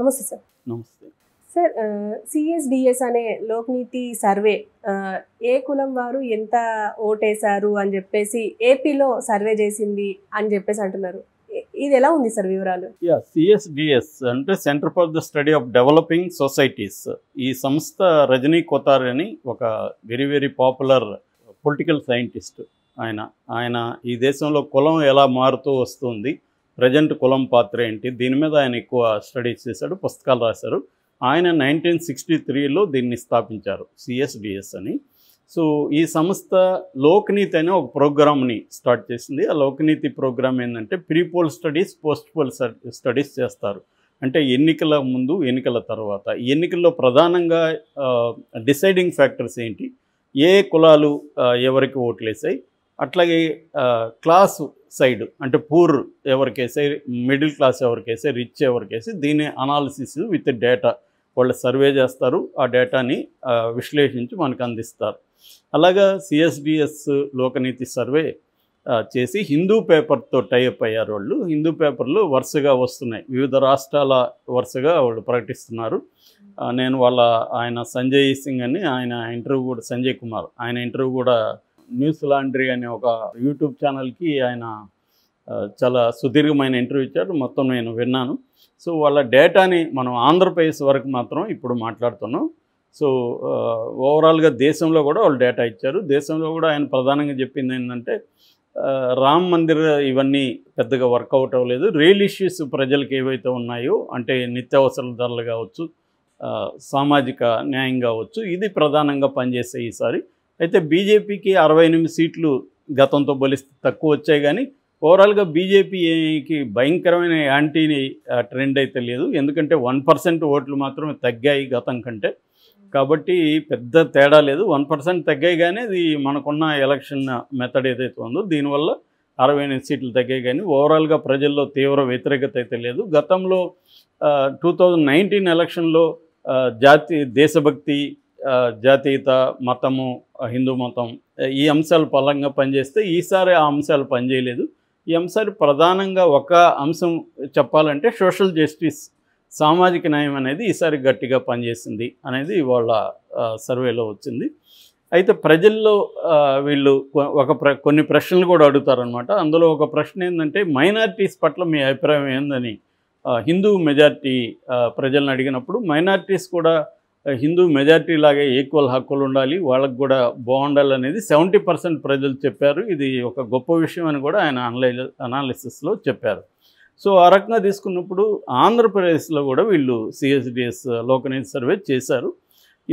నమస్తే సార్ నమస్తే sir CSDS అనే లోక్నీతి సర్వే ఏ కులం వారు ఎంత ఓటేశారు అని చెప్పేసి ఏపీలో సర్వే చేసింది అని చెప్పేసి అంటున్నారు ఇది ఎలా ఉంది సార్ వివరాలు యా సిఎస్డిఎస్ అంటే centre for the study of developing societies ఈ సంస్థ రజనీ కోతార్ అని ఒక very very popular political scientist ఆయన ఆయన ఈ దేశంలో కులం ఎలా మారుతూ వస్తుంది ప్రజెంట్ కులం పాత్ర ఏంటి దీని మీద ఆయన ఎక్కువ స్టడీస్ చేశాడు పుస్తకాలు రాశారు ఆయన నైన్టీన్ సిక్స్టీ త్రీలో దీన్ని స్థాపించారు సిఎస్డిఎస్ అని సో ఈ సంస్థ లోక్నీతి అనే ఒక ప్రోగ్రామ్ని స్టార్ట్ చేసింది ఆ లోక్నీతి ప్రోగ్రామ్ ఏంటంటే prepoll studies post poll studies చేస్తారు అంటే ఎన్నికల ముందు ఎన్నికల తర్వాత ఎన్నికల్లో ప్రధానంగా డిసైడింగ్ ఫ్యాక్టర్స్ ఏంటి ఏ కులాలు ఎవరికి ఓట్లేసాయి అట్లాగే క్లాసు సైడ్ అంటే పూర్ ఎవరికేసే మిడిల్ క్లాస్ ఎవరికేసే రిచ్ ఎవరికేసి దీని అనాలిసిస్ విత్ డేటా వాళ్ళు సర్వే చేస్తారు ఆ డేటాని విశ్లేషించి మనకు అందిస్తారు అలాగా సిఎస్డిఎస్ లోకనీతి సర్వే చేసి హిందూ పేపర్తో టైప్ అయ్యారు వాళ్ళు హిందూ పేపర్లు వరుసగా వస్తున్నాయి వివిధ రాష్ట్రాల వరుసగా వాళ్ళు ప్రకటిస్తున్నారు నేను వాళ్ళ ఆయన సంజయ్ సింగ్ అని ఆయన ఇంటర్వ్యూ కూడా సంజయ్ కుమార్ ఆయన ఇంటర్వ్యూ కూడా న్యూస్ లాండ్రీ అనే ఒక యూట్యూబ్ ఛానల్కి ఆయన చాలా సుదీర్ఘమైన ఇంటర్వ్యూ ఇచ్చారు మొత్తం నేను విన్నాను సో వాళ్ళ డేటాని మనం ఆంధ్రప్రదేశ్ వరకు మాత్రం ఇప్పుడు మాట్లాడుతున్నాం సో ఓవరాల్గా దేశంలో కూడా వాళ్ళు డేటా ఇచ్చారు దేశంలో కూడా ఆయన ప్రధానంగా చెప్పింది ఏంటంటే రామ్ మందిర్ ఇవన్నీ పెద్దగా వర్కౌట్ అవ్వలేదు రియల్ ఇష్యూస్ ప్రజలకు ఏవైతే ఉన్నాయో అంటే నిత్యావసర ధరలు కావచ్చు సామాజిక న్యాయం కావచ్చు ఇది ప్రధానంగా పనిచేసే ఈసారి అయితే బీజేపీకి అరవై ఎనిమిది సీట్లు గతంతో పోలిస్తే తక్కువ వచ్చాయి కానీ ఓవరాల్గా బీజేపీకి భయంకరమైన యాంటీని ట్రెండ్ అయితే లేదు ఎందుకంటే వన్ పర్సెంట్ ఓట్లు మాత్రమే తగ్గాయి గతం కంటే కాబట్టి పెద్ద తేడా లేదు వన్ పర్సెంట్ తగ్గాయి కానీ అది మనకున్న ఎలక్షన్ మెథడ్ ఏదైతే ఉందో దీనివల్ల అరవై ఎనిమిది సీట్లు తగ్గాయి కానీ ఓవరాల్గా ప్రజల్లో తీవ్ర వ్యతిరేకత అయితే లేదు గతంలో టూ థౌజండ్ నైన్టీన్ ఎలక్షన్లో జాతి దేశభక్తి జాతీయత మతము హిందూ మతం ఈ అంశాలు పలంగా పనిచేస్తే ఈసారి ఆ అంశాలు పనిచేయలేదు ఈ అంశాలు ప్రధానంగా ఒక అంశం చెప్పాలంటే సోషల్ జస్టిస్ సామాజిక న్యాయం అనేది ఈసారి గట్టిగా పనిచేసింది అనేది ఇవాళ సర్వేలో వచ్చింది అయితే ప్రజల్లో వీళ్ళు ఒక ప్ర కొన్ని ప్రశ్నలు కూడా అడుగుతారనమాట అందులో ఒక ప్రశ్న ఏంటంటే మైనారిటీస్ పట్ల మీ అభిప్రాయం ఏందని హిందూ మెజార్టీ ప్రజలను అడిగినప్పుడు మైనారిటీస్ కూడా హిందూ మెజారిటీ లాగే ఈక్వల్ హక్కులు ఉండాలి వాళ్ళకు కూడా బాగుండాలి అనేది సెవెంటీ పర్సెంట్ ప్రజలు చెప్పారు ఇది ఒక గొప్ప విషయం అని కూడా ఆయన అనలైజ్ అనాలిసిస్లో చెప్పారు సో ఆ రకంగా తీసుకున్నప్పుడు ఆంధ్రప్రదేశ్లో కూడా వీళ్ళు సిఎస్డిఎస్ లోకనీతి సర్వే చేశారు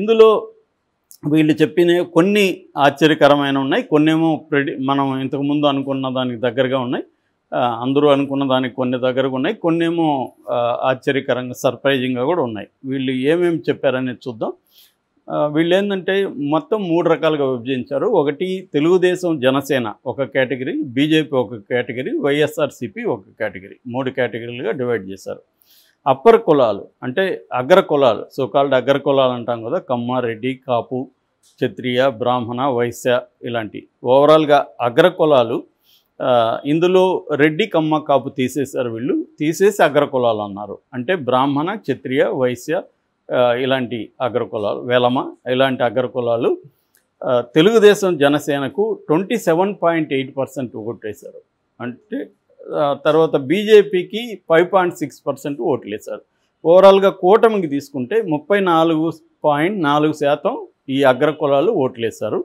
ఇందులో వీళ్ళు చెప్పిన కొన్ని ఆశ్చర్యకరమైన ఉన్నాయి కొన్నేమో ప్రెడి మనం ఇంతకుముందు అనుకున్న దానికి దగ్గరగా ఉన్నాయి అందరూ అనుకున్న దానికి కొన్ని దగ్గరగా ఉన్నాయి కొన్ని ఏమో ఆశ్చర్యకరంగా సర్ప్రైజింగ్గా కూడా ఉన్నాయి వీళ్ళు ఏమేమి చెప్పారనేది చూద్దాం వీళ్ళు ఏంటంటే మొత్తం మూడు రకాలుగా విభజించారు ఒకటి తెలుగుదేశం జనసేన ఒక కేటగిరీ బీజేపీ ఒక కేటగిరీ వైఎస్ఆర్సీపీ ఒక కేటగిరీ మూడు కేటగిరీలుగా డివైడ్ చేశారు అప్పర్ కులాలు అంటే అగ్ర కులాలు సోకాల్డ్ అగ్ర కులాలు అంటాం కదా కమ్మారెడ్డి కాపు క్షత్రియ బ్రాహ్మణ వైశ్య ఇలాంటి ఓవరాల్గా అగ్ర కులాలు ఇందులో రెడ్డి కమ్మ కాపు తీసేశారు వీళ్ళు తీసేసి అగ్రకులాలు అన్నారు అంటే బ్రాహ్మణ క్షత్రియ వైశ్య ఇలాంటి అగ్రకులాలు వెలమ ఇలాంటి అగ్రకులాలు తెలుగుదేశం జనసేనకు twenty seven point eight percent ఓట్లేశారు అంటే తర్వాత బీజేపీకి ఫైవ్ పాయింట్ సిక్స్ పర్సెంట్ ఓట్లేశారు ఓవరాల్గా కూటమికి తీసుకుంటే ముప్పై నాలుగు పాయింట్ నాలుగు శాతం ఈ అగ్రకులాలు ఓట్లేశారు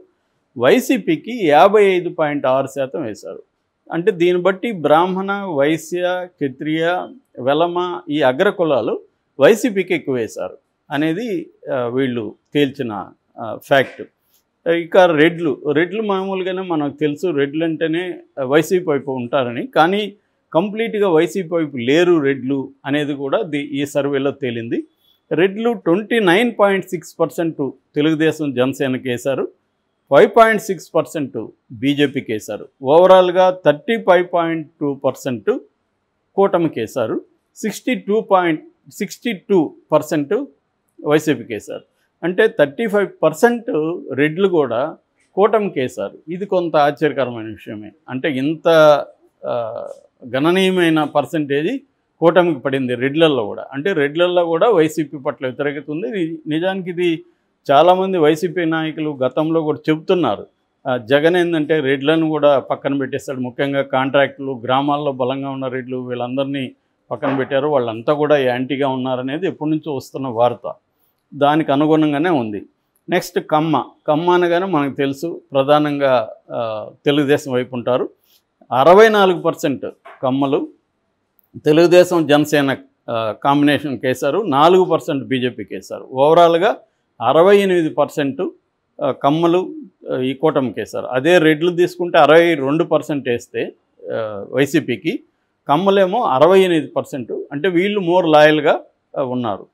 వైసీపీకి యాభై ఐదు పాయింట్ ఆరు శాతం వేశారు అంటే దీన్ని బట్టి బ్రాహ్మణ వైశ్య క్షత్రియ వెలమ ఈ అగ్ర కులాలు వైసీపీకి ఎక్కువ వేశారు అనేది వీళ్ళు తేల్చిన ఫ్యాక్ట్ ఇక రెడ్లు రెడ్లు మామూలుగానే మనకు తెలుసు రెడ్లు అంటేనే వైసీపీ వైపు ఉంటారని కానీ కంప్లీట్గా వైసీపీ వైపు లేరు రెడ్లు అనేది కూడా ఈ సర్వేలో తేలింది రెడ్లు twenty nine point six percent Telugu Desam జనసేనకు వేశారు five point six percent BJP కేసారు ఓవరాల్గా thirty five point two percent కూటమి వేశారు sixty two point sixty two percent YCP వేశారు అంటే థర్టీ ఫైవ్ పర్సెంట్ రెడ్లు కూడా కూటమి కేసారు ఇది కొంత ఆశ్చర్యకరమైన విషయమే అంటే ఇంత గణనీయమైన పర్సంటేజ్ కూటమికి పడింది రెడ్లల్లో కూడా అంటే రెడ్లల్లో కూడా వైసీపీ పట్ల వ్యతిరేకత ఉంది నిజానికి ఇది చాలామంది వైసీపీ నాయకులు గతంలో కూడా చెబుతున్నారు జగన్ ఏంటంటే రెడ్లను కూడా పక్కన పెట్టేస్తాడు ముఖ్యంగా కాంట్రాక్టులు గ్రామాల్లో బలంగా ఉన్న రెడ్లు వీళ్ళందరినీ పక్కన పెట్టారు వాళ్ళంతా కూడా యాంటీగా ఉన్నారనేది ఎప్పటి నుంచో వస్తున్న వార్త దానికి అనుగుణంగానే ఉంది నెక్స్ట్ కమ్మ కమ్మ అనగానే మనకు తెలుసు ప్రధానంగా తెలుగుదేశం వైపు ఉంటారు అరవై నాలుగు పర్సెంట్ కమ్మలు తెలుగుదేశం జనసేన కాంబినేషన్ కేసారు నాలుగు పర్సెంట్ బీజేపీకి వేశారు ఓవరాల్గా అరవై ఎనిమిది పర్సెంట్ కమ్మలు ఈ కూటమికి వేశారు అదే రెడ్లు తీసుకుంటే అరవై రెండు పర్సెంట్ వేస్తే వైసీపీకి కమ్మలేమో అరవై ఎనిమిది పర్సెంట్ అంటే వీళ్ళు మోర్ లాయల్గా ఉన్నారు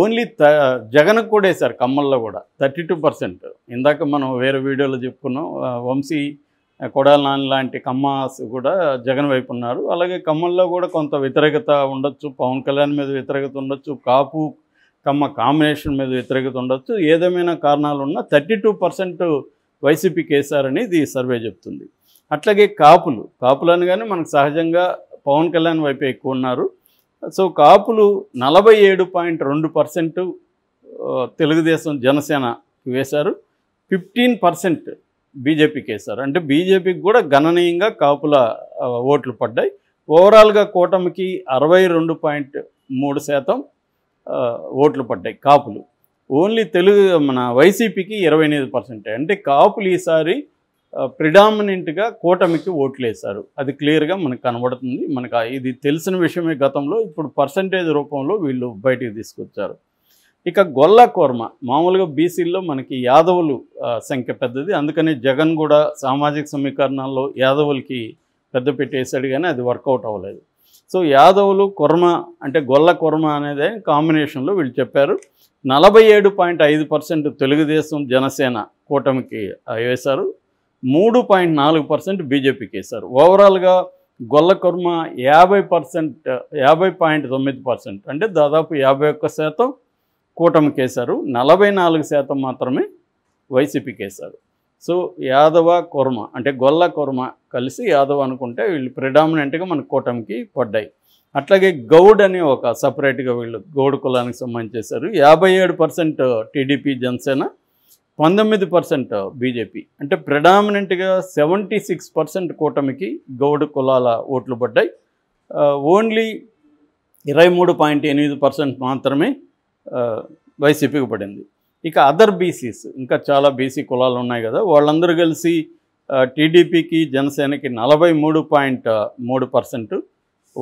ఓన్లీ త జగన్కు కూడా వేశారు కమ్మల్లో కూడా థర్టీ టూ పర్సెంట్ ఇందాక మనం వేరే వీడియోలో చెప్పుకున్నాం వంశీ కొడాల నాని లాంటి కమ్మాస్ కూడా జగన్ వైపు ఉన్నారు అలాగే కమ్మల్లో కూడా కొంత వ్యతిరేకత ఉండొచ్చు పవన్ కళ్యాణ్ మీద వ్యతిరేకత ఉండొచ్చు కాపు కమ్మ కాంబినేషన్ మీద వ్యతిరేకత ఉండొచ్చు ఏదేమైనా కారణాలు ఉన్నా థర్టీ టూ పర్సెంట్ వైసీపీకి కేసారని ఇది సర్వే చెప్తుంది అట్లాగే కాపులు కాపులు అనగానే మనకు సహజంగా పవన్ కళ్యాణ్ వైపే ఎక్కువ ఉన్నారు సో కాపులు నలభై ఏడు పాయింట్ రెండు పర్సెంట్ తెలుగుదేశం జనసేనకి వేశారు ఫిఫ్టీన్ పర్సెంట్ బీజేపీకి వేశారు అంటే బీజేపీకి కూడా గణనీయంగా కాపుల ఓట్లు పడ్డాయి ఓవరాల్గా కూటమికి అరవై రెండు పాయింట్ మూడు శాతం ఓట్లు పడ్డాయి కాపులు ఓన్లీ తెలుగు మన వైసీపీకి ఇరవై ఎనిమిది పర్సెంట్ అంటే కాపులు ఈసారి ప్రిడామినెంట్గా కూటమికి ఓట్లు వేశారు అది క్లియర్గా మనకు కనబడుతుంది మనకు ఇది తెలిసిన విషయమే గతంలో ఇప్పుడు పర్సంటేజ్ రూపంలో వీళ్ళు బయటికి తీసుకొచ్చారు ఇక గొల్ల కోర్మ మామూలుగా బీసీల్లో మనకి యాదవులు సంఖ్య పెద్దది అందుకనే జగన్ కూడా సామాజిక సమీకరణాల్లో యాదవులకి పెద్ద పెట్టేశాడు కానీ అది వర్కౌట్ అవ్వలేదు సో యాదవులు కుర్మ అంటే గొల్ల కుర్మ అనేదే కాంబినేషన్లో వీళ్ళు చెప్పారు నలభై ఏడు పాయింట్ ఐదు పర్సెంట్ తెలుగుదేశం జనసేన కూటమికి వేశారు మూడు పాయింట్ నాలుగు పర్సెంట్ బీజేపీకి వేశారు ఓవరాల్గా గొల్ల కుర్మ యాభై పర్సెంట్ యాభై పాయింట్ తొమ్మిది పర్సెంట్ అంటే దాదాపు యాభై ఒక్క శాతం కూటమికి వేశారు నలభై నాలుగు శాతం మాత్రమే వైసీపీకి వేశారు సో యాదవ కుర్మ అంటే గొల్ల కుర్మ కలిసి యాదవ అనుకుంటే వీళ్ళు ప్రిడామినెంట్గా మన కూటమికి పడ్డాయి అట్లాగే గౌడ్ అని ఒక సపరేట్గా వీళ్ళు గౌడ్ కులానికి సంబంధించి చేశారు యాభై ఏడు పర్సెంట్ టీడీపీ జనసేన పంతొమ్మిది పర్సెంట్ బీజేపీ అంటే ప్రిడామినెంట్గా సెవెంటీ సిక్స్ పర్సెంట్ కూటమికి గౌడ్ కులాల ఓట్లు పడ్డాయి ఓన్లీ ఇరవై మూడు పాయింట్ ఎనిమిది పర్సెంట్ మాత్రమే వైసీపీకి పడింది ఇక అదర్ బీసీస్ ఇంకా చాలా బీసీ కులాలు ఉన్నాయి కదా వాళ్ళందరూ కలిసి టీడీపీకి జనసేనకి నలభై మూడు పాయింట్ మూడు పర్సెంట్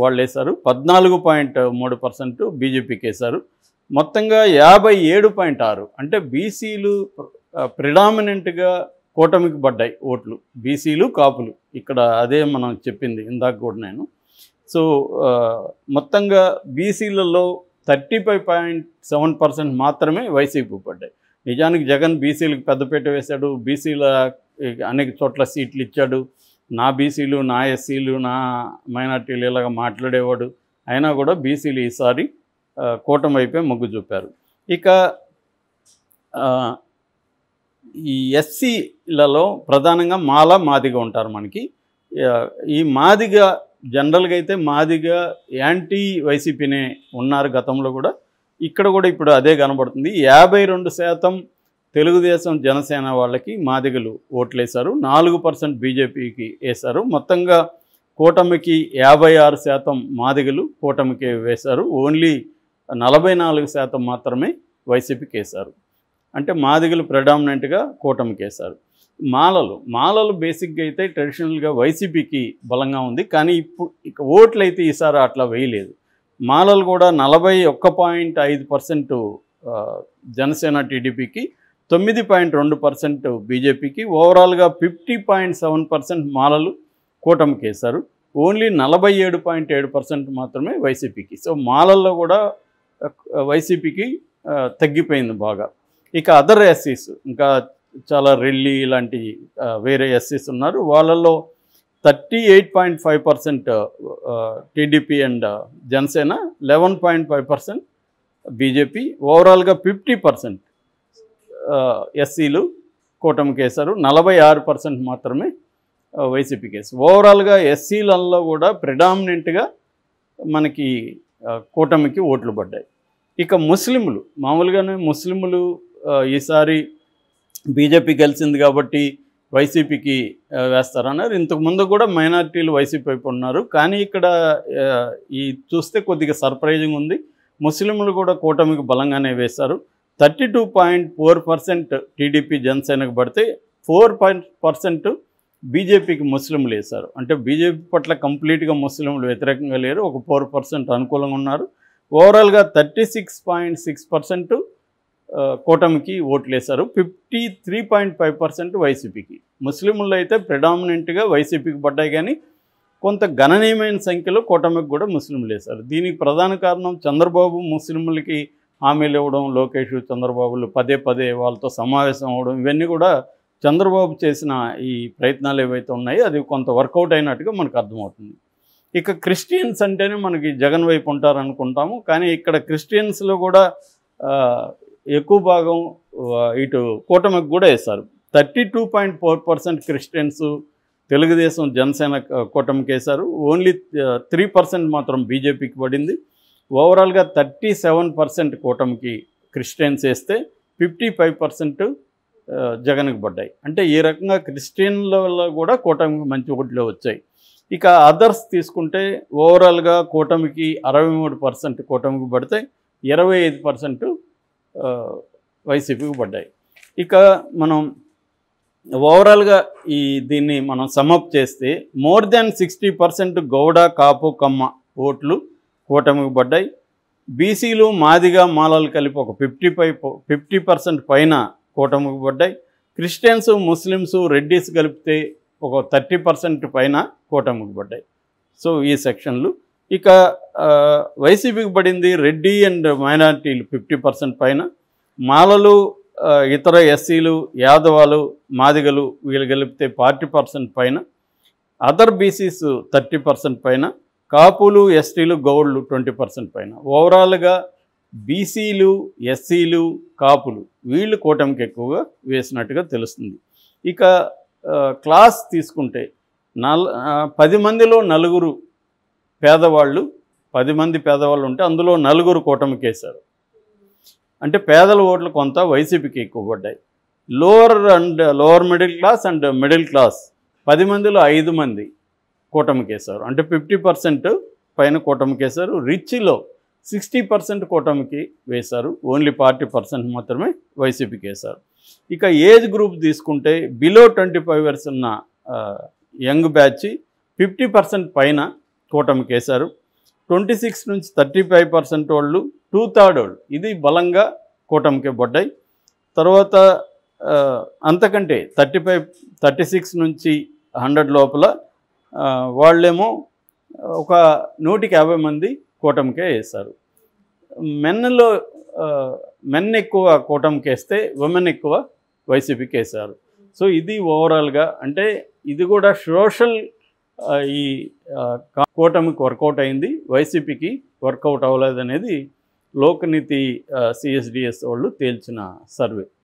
వాళ్ళు వేశారు పద్నాలుగు పాయింట్ మూడు పర్సెంట్ బీజేపీకి వేశారు మొత్తంగా యాభై ఏడు పాయింట్ ఆరు అంటే బీసీలు ప్రిడామినెంట్గా కూటమికి పడ్డాయి ఓట్లు బీసీలు కాపులు ఇక్కడ అదే మనం చెప్పింది ఇందాక కూడా నేను సో మొత్తంగా బీసీలలో thirty five point seven percent మాత్రమే వైసీపీ పడ్డాయి నిజానికి జగన్ బీసీలకు పెద్దపేట వేశాడు బీసీల అనేక చోట్ల సీట్లు ఇచ్చాడు నా బీసీలు నా ఎస్సీలు నా మైనార్టీలు ఇలాగ మాట్లాడేవాడు అయినా కూడా బీసీలు ఈసారి కూటమి వైపే మొగ్గు చూపారు ఇక ఈ ఎస్సీలలో ప్రధానంగా మాల మాదిగ ఉంటారు మనకి ఈ మాదిగ జనరల్గా అయితే మాదిగా యాంటీ వైసీపీనే ఉన్నారు గతంలో కూడా ఇక్కడ కూడా ఇప్పుడు అదే కనబడుతుంది యాభై రెండు శాతం తెలుగుదేశం జనసేన వాళ్ళకి మాదిగలు ఓట్లేశారు నాలుగు పర్సెంట్ బీజేపీకి వేశారు మొత్తంగా కూటమికి యాభై ఆరు శాతం మాదిగలు కూటమికి వేశారు ఓన్లీ నలభై నాలుగు శాతం మాత్రమే వైసీపీకి వేశారు అంటే మాదిగలు ప్రెడామినెంట్గా కూటమికి వేశారు మాలలు మాలలు బేసిక్గా అయితే ట్రెడిషనల్గా వైసీపీకి బలంగా ఉంది కానీ ఇప్పుడు ఇక ఓట్లు అయితే ఈసారి అట్లా వేయలేదు మాలలు కూడా నలభై ఒక్క పాయింట్ ఐదు పర్సెంట్ జనసేన టీడీపీకి తొమ్మిది పాయింట్ రెండు పర్సెంట్ బీజేపీకి ఓవరాల్గా ఫిఫ్టీ పాయింట్ సెవెన్ పర్సెంట్ మాలలు కూటమికి వేశారు ఓన్లీ నలభై ఏడు పాయింట్ ఏడు పర్సెంట్ మాత్రమే వైసీపీకి సో మాలల్లో కూడా వైసీపీకి తగ్గిపోయింది బాగా ఇక అదర్ ఎస్సీస్ ఇంకా చాలా రెల్లి ఇలాంటి వేరే ఎస్సీస్ ఉన్నారు వాళ్ళల్లో thirty eight point five percent TDP and Janasena eleven point five percent BJP ఓవరాల్గా ఫిఫ్టీ పర్సెంట్ ఎస్సీలు కూటమికి వేశారు నలభై ఆరు పర్సెంట్ మాత్రమే వైసీపీ కేసు ఓవరాల్గా ఎస్సీలలో కూడా ప్రిడామినెంట్గా మనకి కూటమికి ఓట్లు పడ్డాయి ఇక ముస్లింలు మామూలుగానే ముస్లింలు ఈసారి బీజేపీ గెలిచింది కాబట్టి వైసీపీకి వేస్తారన్నారు ఇంతకుముందు కూడా మైనార్టీలు వైసీపీ వైపు ఉన్నారు కానీ ఇక్కడ ఈ చూస్తే కొద్దిగా సర్ప్రైజింగ్ ఉంది ముస్లింలు కూడా కూటమికి బలంగానే వేశారు thirty two point four percent TDP జనసేనకు పడితే ఫోర్ పాయింట్ పర్సెంట్ బీజేపీకి ముస్లింలు వేశారు అంటే బీజేపీ పట్ల కంప్లీట్గా ముస్లింలు వ్యతిరేకంగా లేరు ఒక ఫోర్ పర్సెంట్ అనుకూలంగా ఉన్నారు ఓవరాల్గా thirty six point six percent కూటమికి ఓట్లు వేశారు fifty three point five percent వైసీపీకి ముస్లింలు అయితే ప్రిడామినెంట్గా వైసీపీకి పడ్డాయి కానీ కొంత గణనీయమైన సంఖ్యలో కూటమికి కూడా ముస్లింలు వేశారు దీనికి ప్రధాన కారణం చంద్రబాబు ముస్లింలకి హామీలు ఇవ్వడం లోకేష్ చంద్రబాబులు పదే పదే వాళ్ళతో సమావేశం అవ్వడం ఇవన్నీ కూడా చంద్రబాబు చేసిన ఈ ప్రయత్నాలు ఏవైతే ఉన్నాయో అది కొంత వర్కౌట్ అయినట్టుగా మనకు అర్థమవుతుంది ఇక క్రిస్టియన్స్ అంటేనే మనకి జగన్ వైపు ఉంటారనుకుంటాము కానీ ఇక్కడ క్రిస్టియన్స్లో కూడా ఎక్కువ భాగం ఇటు కూటమికి కూడా వేశారు thirty two point four percent Christians Telugu Desam Janasena కూటమికి వేశారు ఓన్లీ త్రీ పర్సెంట్ మాత్రం బీజేపీకి పడింది ఓవరాల్గా థర్టీ సెవెన్ పర్సెంట్ కూటమికి క్రిస్టియన్స్ వేస్తే ఫిఫ్టీ ఫైవ్ పర్సెంట్ జగన్కి పడ్డాయి అంటే ఈ రకంగా క్రిస్టియన్లలో కూడా కూటమికి మంచి ఒకటిలో వచ్చాయి ఇక అదర్స్ తీసుకుంటే ఓవరాల్గా కూటమికి అరవై మూడు పర్సెంట్ కూటమికి పడితే ఇరవై ఐదు పర్సెంట్ వైసీపీకి పడ్డాయి ఇక మనం ఓవరాల్గా ఈ దీన్ని మనం సమప్ చేస్తే more than sixty percent Gowda Kapu Kamma ఓట్లు కూటమికి పడ్డాయి బీసీలు మాదిగా మాలలు కలిపి ఒక ఫిఫ్టీ పై ఫిఫ్టీ పర్సెంట్ పైన కూటమికి పడ్డాయి క్రిస్టియన్స్ ముస్లిమ్స్ రెడ్డీస్ కలిపితే ఒక థర్టీ పర్సెంట్ పైన కూటమికి పడ్డాయి సో ఈ సెక్షన్లు ఇక వైసీపీకి పడింది రెడ్డి అండ్ మైనార్టీలు ఫిఫ్టీ పర్సెంట్ పైన మాలలు ఇతర ఎస్సీలు యాదవాలు మాదిగలు వీళ్ళు గెలిపితే ఫార్టీ పర్సెంట్ పైన అదర్ బీసీస్ థర్టీ పర్సెంట్ పైన కాపులు ఎస్టీలు గౌడ్లు ట్వంటీ పర్సెంట్ పైన ఓవరాల్గా బీసీలు ఎస్సీలు కాపులు వీళ్ళు కూటమికి ఎక్కువగా వేసినట్టుగా తెలుస్తుంది ఇక క్లాస్ తీసుకుంటే నల్ పది మందిలో నలుగురు పేదవాళ్ళు పది మంది పేదవాళ్ళు ఉంటే అందులో నలుగురు కూటమికేశారు అంటే పేదల ఓట్లు కొంత వైసీపీకి ఎక్కువ పడ్డాయి lower and lower middle class and middle class పది మందిలో ఐదు మంది కూటమికేశారు అంటే ఫిఫ్టీ పర్సెంట్ పైన కూటమికేశారు రిచ్లో సిక్స్టీ పర్సెంట్ కూటమికి వేశారు ఓన్లీ ఫార్టీ పర్సెంట్ మాత్రమే వైసీపీకి వేశారు ఇక ఏజ్ గ్రూప్ తీసుకుంటే బిలో ట్వంటీ ఫైవ్ ఇయర్స్ ఉన్న యంగ్ బ్యాచ్ ఫిఫ్టీ పర్సెంట్ పైన కూటమికి వేశారు ట్వంటీ సిక్స్ నుంచి థర్టీ ఫైవ్ పర్సెంట్ వాళ్ళు టూ థర్డ్ వాళ్ళు ఇది బలంగా కూటమికి పడ్డాయి తర్వాత అంతకంటే థర్టీ ఫైవ్ థర్టీ సిక్స్ నుంచి హండ్రెడ్ లోపల వాళ్ళేమో ఒక నూటికి యాభై మంది కూటమికే వేస్తారు మెన్లో మెన్ ఎక్కువ కూటమికి వేస్తే ఉమెన్ ఎక్కువ వైసీపీకి వేశారు సో ఇది ఓవరాల్గా అంటే ఇది కూడా సోషల్ ఈ కూటమికి వర్కౌట్ అయింది వైసీపీకి వర్కౌట్ అవ్వలేదు అనేది లోకనీతి సిఎస్డిఎస్ వాళ్ళు తేల్చిన సర్వే